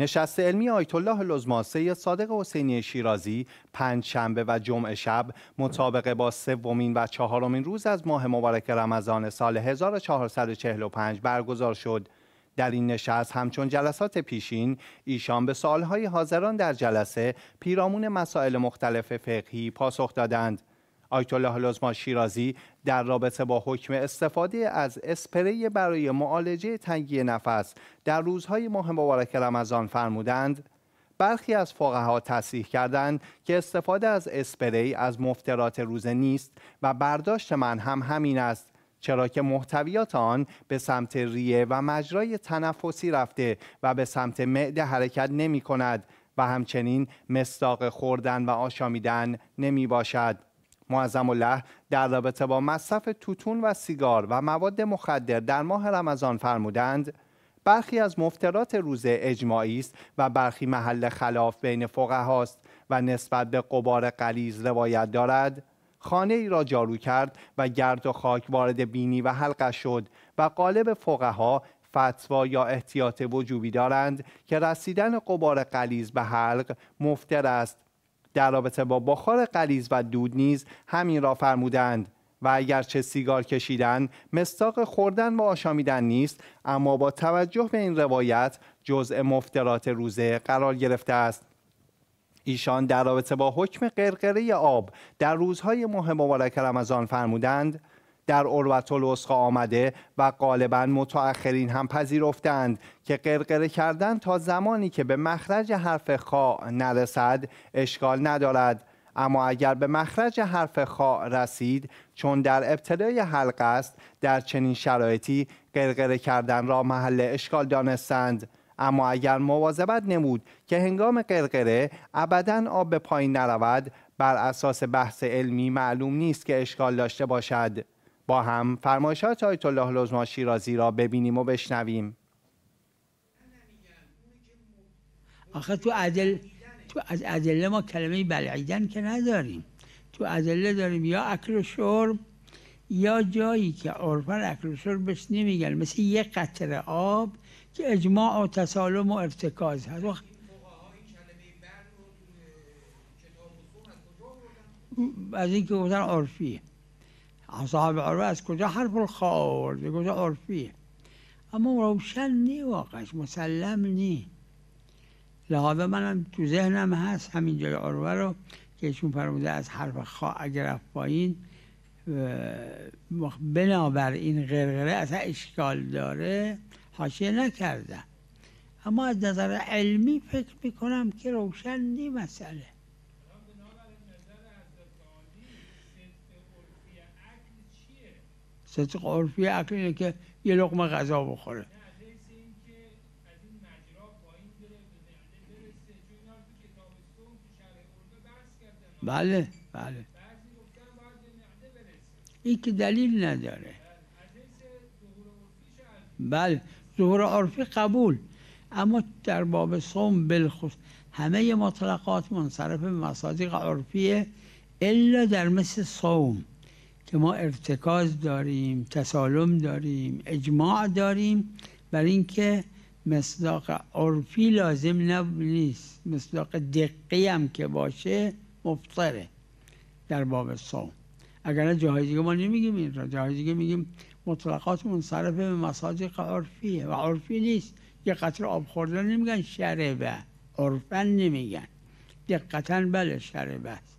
نشست علمی آیت الله لزماسه صادق حسینی شیرازی پنج شنبه و جمعه شب مطابق با سومین و چهارمین روز از ماه مبارک رمضان سال 1445 برگزار شد. در این نشست همچون جلسات پیشین ایشان به سالهای حاضران در جلسه پیرامون مسائل مختلف فقهی پاسخ دادند. آیت الله لزما شیرازی در رابطه با حکم استفاده از اسپری برای معالجه تنگی نفس در روزهای ماه مبارک رمضان فرمودند برخی از فقها تصریح کردند که استفاده از اسپری از مفترات روزه نیست و برداشت من هم همین است چرا که محتویات آن به سمت ریه و مجرای تنفسی رفته و به سمت معده حرکت نمی کند و همچنین مستاق خوردن و آشامیدن نمی باشد. معظم الله در رابطه با مصرف توتون و سیگار و مواد مخدر در ماه رمضان فرمودند برخی از مفترات روزه اجماعی است و برخی محل خلاف بین فقه هاست و نسبت به قبار قلیز روایت دارد خانه ای را جارو کرد و گرد و خاک وارد بینی و حلقه شد و قالب ها فتوا یا احتیاط وجوبی دارند که رسیدن قبار قلیز به حلق مفتر است در رابطه با بخار قلیز و دود نیز همین را فرمودند و اگرچه سیگار کشیدن مستاق خوردن و آشامیدن نیست اما با توجه به این روایت جزء مفترات روزه قرار گرفته است ایشان در رابطه با حکم قرقره آب در روزهای ماه مبارک رمضان فرمودند در اروت آمده و غالبا متأخرین هم پذیرفتند که قرقره کردن تا زمانی که به مخرج حرف خا نرسد اشکال ندارد اما اگر به مخرج حرف خا رسید چون در ابتدای حلق است در چنین شرایطی قرقره کردن را محل اشکال دانستند اما اگر مواظبت نمود که هنگام قرقره ابدا آب به پایین نرود بر اساس بحث علمی معلوم نیست که اشکال داشته باشد با هم فرمایشات آیت الله لزما شیرازی را ببینیم و بشنویم آخه تو عدل تو از عدله ما کلمه بلعیدن که نداریم تو عدله داریم یا اکل و شرب یا جایی که عرفان اکل و شرب بهش نمیگن مثل یه قطره آب که اجماع و تسالم و ارتکاز هست از اینکه گفتن عرفیه اصحاب عروه از کجا حرف الخا آورده، کجا عرفیه اما روشن نی واقعش مسلم نی لحاظه منم تو ذهنم هست همین جای عروه رو که ایشون فرموده از حرف خا اگر رفت پایین بنابر این غرغره اصلا اشکال داره حاشیه نکردم اما از نظر علمی فکر میکنم که روشن نی مسئله صدق عرفی اینه که یه لقمه غذا بخوره بله بله این که دلیل نداره بله ظهور عرفی قبول اما در باب صوم بلخص همه مطلقات منصرف مصادق مصادیق عرفیه الا در مثل صوم که ما ارتکاز داریم تسالم داریم اجماع داریم برای اینکه مصداق عرفی لازم نیست مصداق دقی هم که باشه مفطره در باب صوم اگر جاهای دیگه ما نمیگیم این را جاهای دیگه میگیم مطلقات منصرفه به مصادق عرفیه و عرفی نیست یه قطر آب خوردن نمیگن شربه عرفن نمیگن دقتا بله شربه است